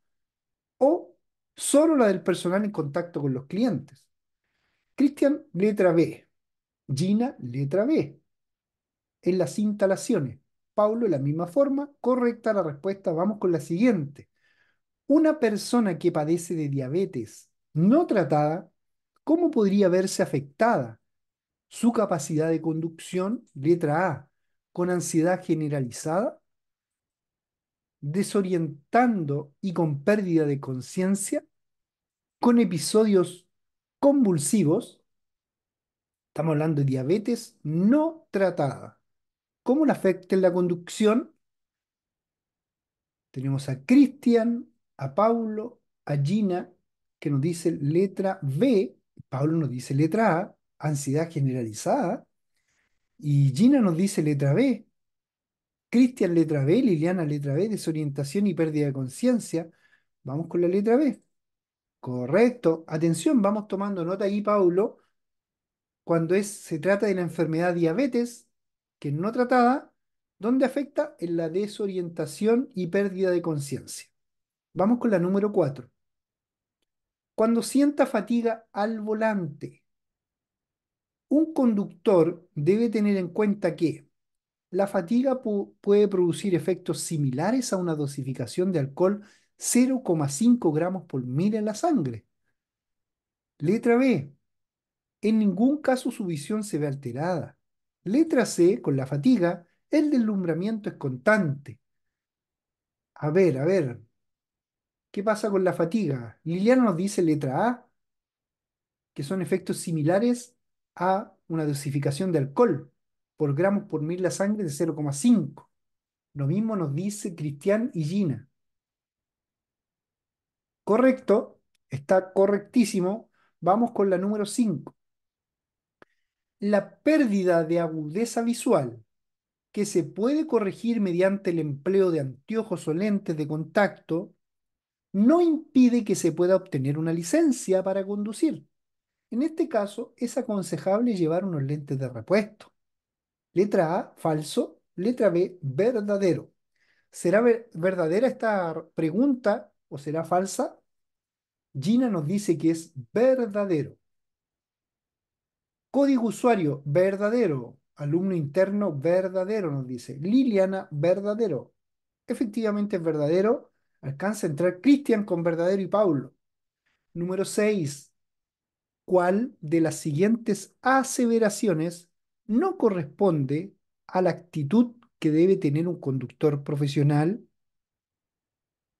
o solo la del personal en contacto con los clientes. Cristian, letra B. Gina, letra B. En las instalaciones. Paulo, de la misma forma. Correcta la respuesta. Vamos con la siguiente. Una persona que padece de diabetes no tratada, ¿cómo podría verse afectada su capacidad de conducción, letra A, con ansiedad generalizada, desorientando y con pérdida de conciencia, con episodios convulsivos? Estamos hablando de diabetes no tratada. ¿Cómo la afecta en la conducción? Tenemos a Cristian, a Paulo, a Gina que nos dice letra B, Pablo nos dice letra A, ansiedad generalizada, y Gina nos dice letra B, Cristian letra B, Liliana letra B, desorientación y pérdida de conciencia. Vamos con la letra B. Correcto. Atención, vamos tomando nota ahí, Pablo, cuando se trata de la enfermedad diabetes, que no tratada, donde afecta en la desorientación y pérdida de conciencia. Vamos con la número 4. Cuando sienta fatiga al volante, un conductor debe tener en cuenta que la fatiga puede producir efectos similares a una dosificación de alcohol 0,5 gramos por mil en la sangre. Letra B. En ningún caso su visión se ve alterada. Letra C. Con la fatiga, el deslumbramiento es constante. A ver, a ver, ¿Qué pasa con la fatiga? Liliana nos dice, letra A, que son efectos similares a una dosificación de alcohol por gramos por mil la sangre de 0,5. Lo mismo nos dice Cristian y Gina. Correcto, está correctísimo. Vamos con la número 5. La pérdida de agudeza visual, que se puede corregir mediante el empleo de anteojos o lentes de contacto, no impide que se pueda obtener una licencia para conducir. En este caso, es aconsejable llevar unos lentes de repuesto. Letra A, falso. Letra B, verdadero. ¿Será verdadera esta pregunta o será falsa? Gina nos dice que es verdadero. Código usuario, verdadero. Alumno interno, verdadero, nos dice. Liliana, verdadero. Efectivamente es verdadero. Alcanza a entrar Cristian con Verdadero y Pablo. Número 6. ¿Cuál de las siguientes aseveraciones no corresponde a la actitud que debe tener un conductor profesional?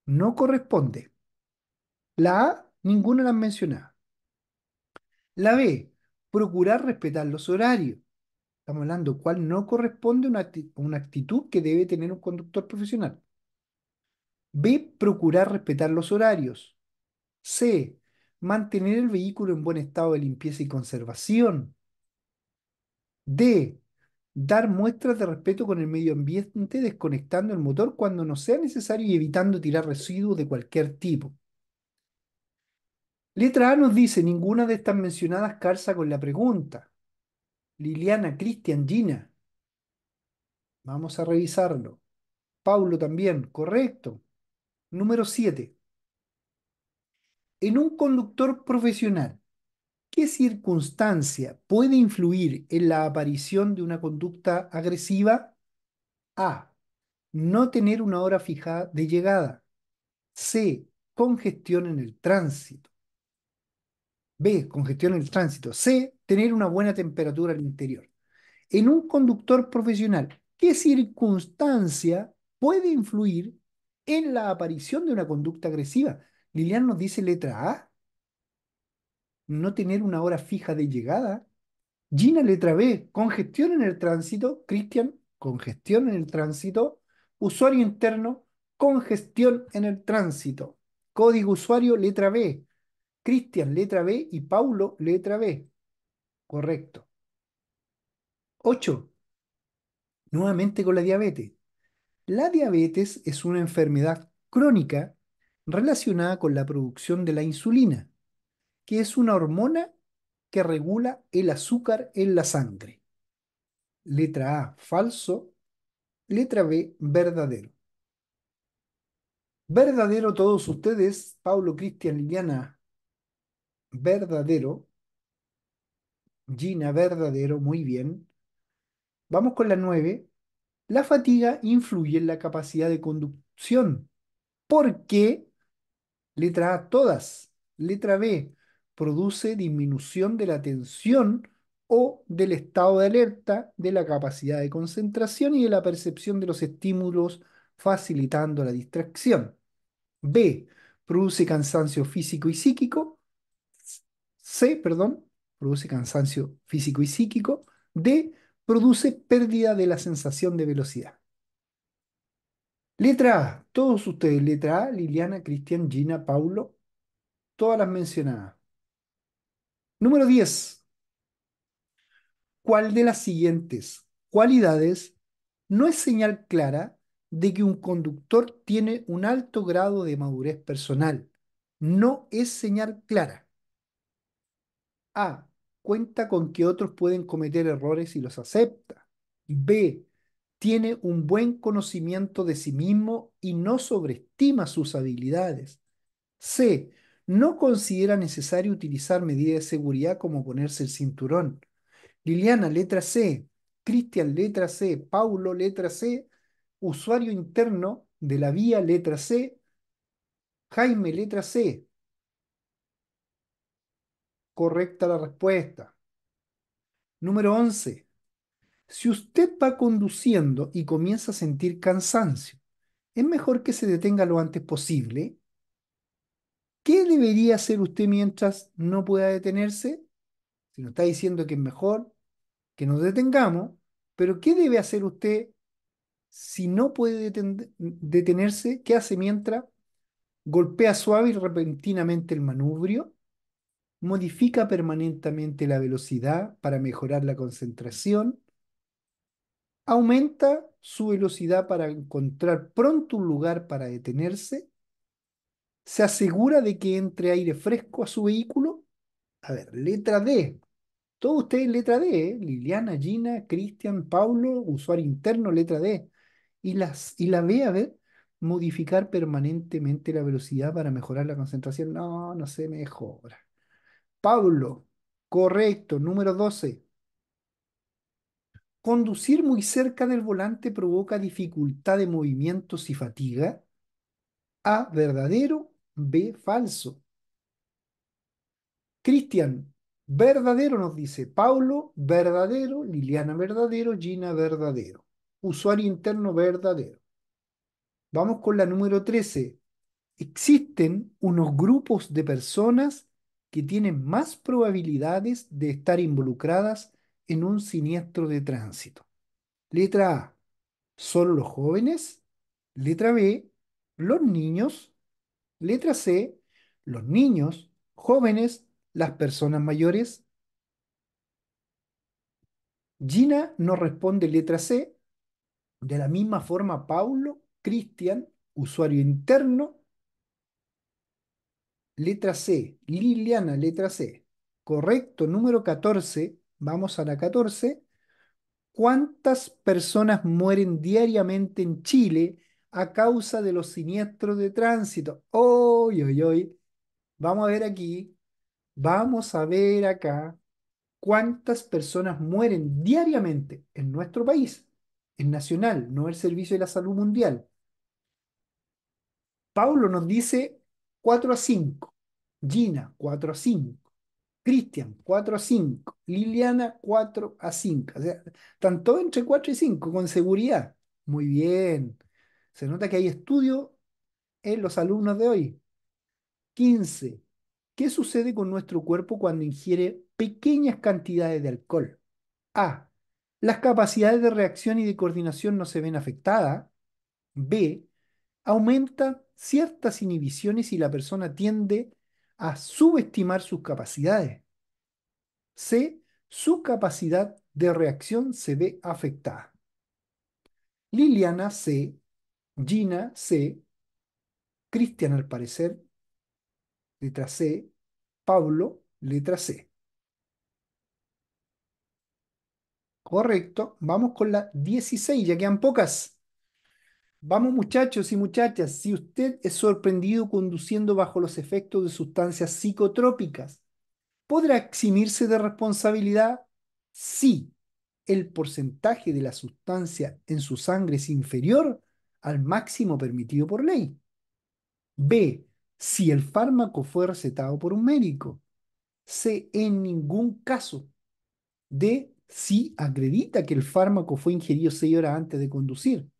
No corresponde. La A, ninguna la han mencionado. La B, procurar respetar los horarios. Estamos hablando cuál no corresponde a una, actitud que debe tener un conductor profesional. B. Procurar respetar los horarios. C. Mantener el vehículo en buen estado de limpieza y conservación. D. Dar muestras de respeto con el medio ambiente desconectando el motor cuando no sea necesario y evitando tirar residuos de cualquier tipo. Letra A nos dice, ninguna de estas mencionadas calza con la pregunta. Liliana, Cristian, Gina. Vamos a revisarlo. Paulo también, correcto. Número 7. En un conductor profesional, ¿qué circunstancia puede influir en la aparición de una conducta agresiva? A. No tener una hora fijada de llegada. C. Congestión en el tránsito. B. Congestión en el tránsito. C. Tener una buena temperatura al interior. En un conductor profesional, ¿qué circunstancia puede influir en la aparición de una conducta agresiva. Lilian nos dice letra A, no tener una hora fija de llegada. Gina, letra B, congestión en el tránsito. Cristian, congestión en el tránsito. Usuario interno, congestión en el tránsito. Código usuario, letra B. Cristian, letra B y Paulo, letra B. Correcto. 8. Nuevamente con la diabetes. La diabetes es una enfermedad crónica relacionada con la producción de la insulina, que es una hormona que regula el azúcar en la sangre. Letra A, falso. Letra B, verdadero. Verdadero todos ustedes, Pablo, Cristian, Liliana, verdadero. Gina, verdadero, muy bien. Vamos con la 9. La fatiga influye en la capacidad de conducción. porque Letra A, todas. Letra B, produce disminución de la tensión o del estado de alerta, de la capacidad de concentración y de la percepción de los estímulos, facilitando la distracción. B, produce cansancio físico y psíquico. C, perdón, produce cansancio físico y psíquico. D, produce pérdida de la sensación de velocidad. Letra A, todos ustedes, letra A, Liliana, Cristian, Gina, Paulo, todas las mencionadas. Número 10. ¿Cuál de las siguientes cualidades no es señal clara de que un conductor tiene un alto grado de madurez personal? No es señal clara. A cuenta con que otros pueden cometer errores y los acepta. B. Tiene un buen conocimiento de sí mismo y no sobreestima sus habilidades. C. No considera necesario utilizar medidas de seguridad como ponerse el cinturón. Liliana, letra C. Cristian, letra C. Paulo, letra C. Usuario interno de la vía, letra C. Jaime, letra C correcta la respuesta. Número 11. Si usted va conduciendo y comienza a sentir cansancio, es mejor que se detenga lo antes posible. ¿Qué debería hacer usted mientras no pueda detenerse? Si nos está diciendo que es mejor que nos detengamos, pero ¿qué debe hacer usted si no puede detenerse? ¿Qué hace mientras golpea suave y repentinamente el manubrio? modifica permanentemente la velocidad para mejorar la concentración, aumenta su velocidad para encontrar pronto un lugar para detenerse, se asegura de que entre aire fresco a su vehículo. A ver, letra D. Todos ustedes letra D, ¿eh? Liliana, Gina, Cristian, Paulo, usuario interno, letra D. Y, las, y la ve a ver, modificar permanentemente la velocidad para mejorar la concentración. No, no se mejora. Pablo, correcto, número 12. ¿Conducir muy cerca del volante provoca dificultad de movimientos y fatiga? A, verdadero, B, falso. Cristian, verdadero nos dice Paulo, verdadero, Liliana, verdadero, Gina, verdadero. Usuario interno, verdadero. Vamos con la número 13. Existen unos grupos de personas que tienen más probabilidades de estar involucradas en un siniestro de tránsito. Letra A, solo los jóvenes. Letra B, los niños. Letra C, los niños, jóvenes, las personas mayores. Gina no responde letra C. De la misma forma, Paulo, Cristian, usuario interno, letra C, Liliana, letra C. Correcto, número 14, vamos a la 14. ¿Cuántas personas mueren diariamente en Chile a causa de los siniestros de tránsito? Oy, oy, hoy. Vamos a ver aquí, vamos a ver acá cuántas personas mueren diariamente en nuestro país, en nacional, no el Servicio de la Salud Mundial. Paulo nos dice 4 a 5. Gina, 4 a 5. Cristian, 4 a 5. Liliana, 4 a 5. O sea, están entre 4 y 5, con seguridad. Muy bien. Se nota que hay estudio en los alumnos de hoy. 15. ¿Qué sucede con nuestro cuerpo cuando ingiere pequeñas cantidades de alcohol? A. Las capacidades de reacción y de coordinación no se ven afectadas. B aumenta ciertas inhibiciones y la persona tiende a subestimar sus capacidades. C. Su capacidad de reacción se ve afectada. Liliana C. Gina C. Cristian al parecer. Letra C. Pablo, letra C. Correcto. Vamos con la 16, ya quedan pocas. Vamos muchachos y muchachas, si usted es sorprendido conduciendo bajo los efectos de sustancias psicotrópicas, ¿podrá eximirse de responsabilidad? si el porcentaje de la sustancia en su sangre es inferior al máximo permitido por ley. B. Si el fármaco fue recetado por un médico. C. En ningún caso. D. Si acredita que el fármaco fue ingerido seis horas antes de conducir.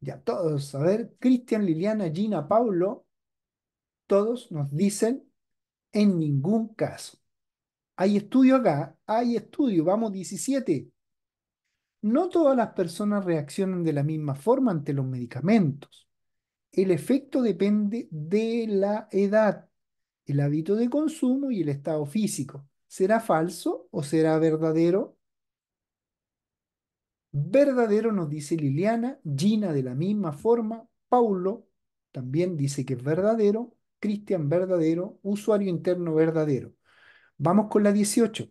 Ya, todos, a ver, Cristian, Liliana, Gina, Paulo, todos nos dicen en ningún caso. Hay estudio acá, hay estudio, vamos 17. No todas las personas reaccionan de la misma forma ante los medicamentos. El efecto depende de la edad, el hábito de consumo y el estado físico. ¿Será falso o será verdadero? Verdadero nos dice Liliana, Gina de la misma forma, Paulo también dice que es verdadero, Cristian verdadero, usuario interno verdadero. Vamos con la 18.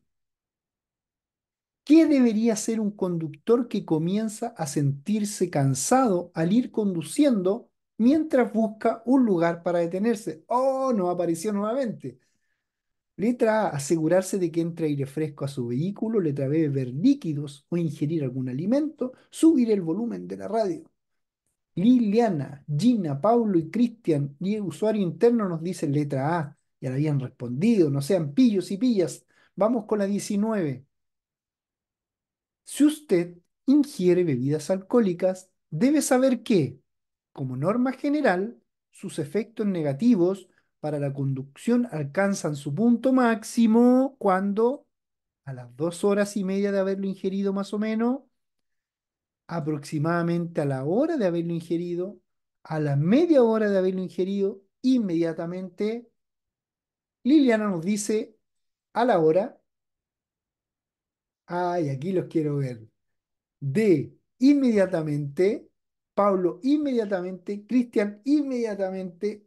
¿Qué debería ser un conductor que comienza a sentirse cansado al ir conduciendo mientras busca un lugar para detenerse? Oh, no apareció nuevamente. Letra A, asegurarse de que entre aire fresco a su vehículo. Letra B, beber líquidos o ingerir algún alimento. Subir el volumen de la radio. Liliana, Gina, Paulo y Cristian, y el usuario interno nos dicen letra A. Ya le habían respondido, no sean pillos y pillas. Vamos con la 19. Si usted ingiere bebidas alcohólicas, debe saber que, como norma general, sus efectos negativos para la conducción alcanzan su punto máximo cuando a las dos horas y media de haberlo ingerido más o menos, aproximadamente a la hora de haberlo ingerido, a la media hora de haberlo ingerido, inmediatamente Liliana nos dice a la hora, ay, aquí los quiero ver, de inmediatamente, Pablo inmediatamente, Cristian inmediatamente,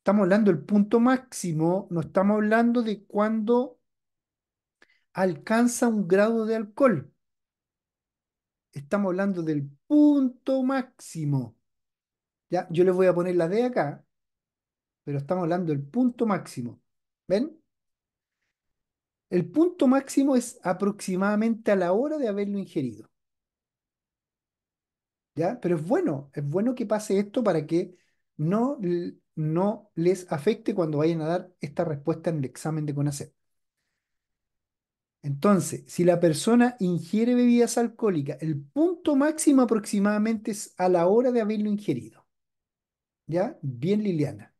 Estamos hablando del punto máximo, no estamos hablando de cuando alcanza un grado de alcohol. Estamos hablando del punto máximo. ¿Ya? Yo les voy a poner la D acá, pero estamos hablando del punto máximo. ¿Ven? El punto máximo es aproximadamente a la hora de haberlo ingerido. ¿Ya? Pero es bueno, es bueno que pase esto para que no no les afecte cuando vayan a dar esta respuesta en el examen de CONACEP Entonces, si la persona ingiere bebidas alcohólicas, el punto máximo aproximadamente es a la hora de haberlo ingerido. ¿Ya? Bien, Liliana.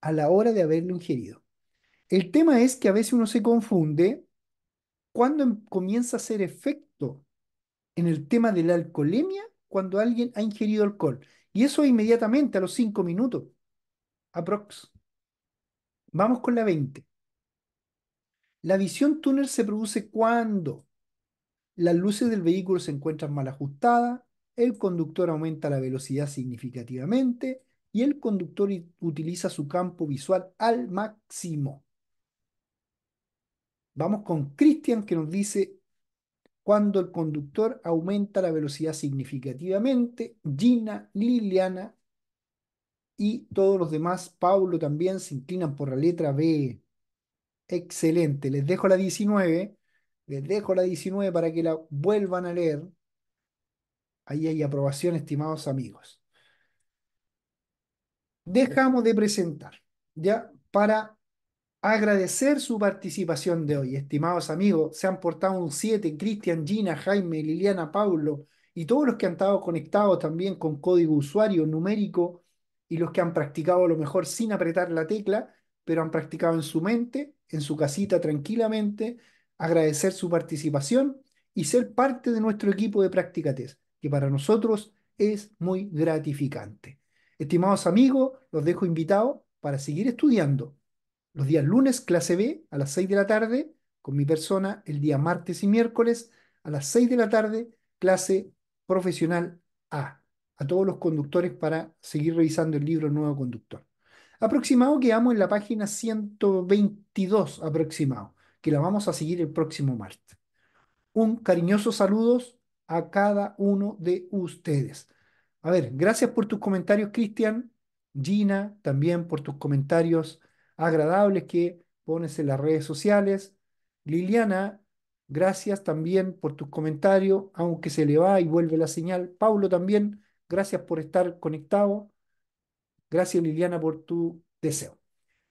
A la hora de haberlo ingerido. El tema es que a veces uno se confunde cuando em, comienza a hacer efecto en el tema de la alcoholemia cuando alguien ha ingerido alcohol. Y eso inmediatamente, a los cinco minutos aprox. Vamos con la 20. La visión túnel se produce cuando las luces del vehículo se encuentran mal ajustadas, el conductor aumenta la velocidad significativamente y el conductor utiliza su campo visual al máximo. Vamos con Cristian que nos dice cuando el conductor aumenta la velocidad significativamente, Gina, Liliana, y todos los demás, Pablo también, se inclinan por la letra B. Excelente, les dejo la 19, les dejo la 19 para que la vuelvan a leer. Ahí hay aprobación, estimados amigos. Dejamos de presentar, ¿ya? Para agradecer su participación de hoy, estimados amigos. Se han portado un 7, Cristian, Gina, Jaime, Liliana, Pablo y todos los que han estado conectados también con código usuario numérico y los que han practicado a lo mejor sin apretar la tecla, pero han practicado en su mente, en su casita tranquilamente, agradecer su participación y ser parte de nuestro equipo de test que para nosotros es muy gratificante. Estimados amigos, los dejo invitados para seguir estudiando. Los días lunes, clase B, a las 6 de la tarde, con mi persona, el día martes y miércoles, a las 6 de la tarde, clase profesional A a todos los conductores para seguir revisando el libro Nuevo Conductor. Aproximado quedamos en la página 122 aproximado, que la vamos a seguir el próximo martes. Un cariñoso saludos a cada uno de ustedes. A ver, gracias por tus comentarios, Cristian, Gina, también por tus comentarios agradables que pones en las redes sociales. Liliana, gracias también por tus comentarios, aunque se le va y vuelve la señal. Paulo también, Gracias por estar conectado. Gracias Liliana por tu deseo.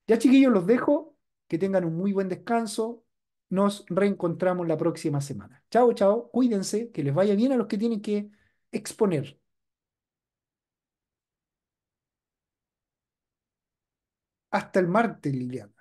Ya chiquillos, los dejo. Que tengan un muy buen descanso. Nos reencontramos la próxima semana. Chao, chao. Cuídense. Que les vaya bien a los que tienen que exponer. Hasta el martes, Liliana.